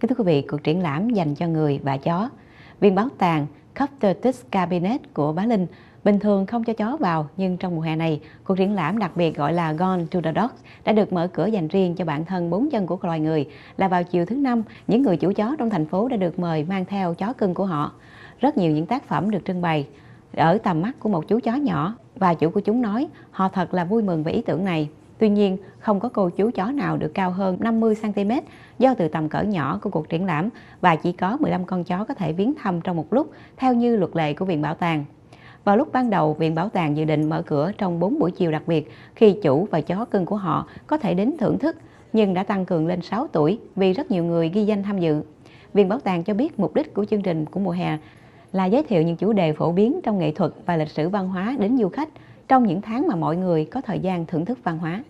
Kính thưa quý vị, cuộc triển lãm dành cho người và chó. Viên bảo tàng Coptertus Cabinet của Bá Linh bình thường không cho chó vào nhưng trong mùa hè này, cuộc triển lãm đặc biệt gọi là Gone to the Dogs đã được mở cửa dành riêng cho bản thân bốn chân của loài người là vào chiều thứ năm, những người chủ chó trong thành phố đã được mời mang theo chó cưng của họ. Rất nhiều những tác phẩm được trưng bày ở tầm mắt của một chú chó nhỏ và chủ của chúng nói họ thật là vui mừng về ý tưởng này. Tuy nhiên, không có cô chú chó nào được cao hơn 50cm do từ tầm cỡ nhỏ của cuộc triển lãm và chỉ có 15 con chó có thể viếng thăm trong một lúc theo như luật lệ của Viện Bảo tàng. Vào lúc ban đầu, Viện Bảo tàng dự định mở cửa trong 4 buổi chiều đặc biệt khi chủ và chó cưng của họ có thể đến thưởng thức, nhưng đã tăng cường lên 6 tuổi vì rất nhiều người ghi danh tham dự. Viện Bảo tàng cho biết mục đích của chương trình của mùa hè là giới thiệu những chủ đề phổ biến trong nghệ thuật và lịch sử văn hóa đến du khách – trong những tháng mà mọi người có thời gian thưởng thức văn hóa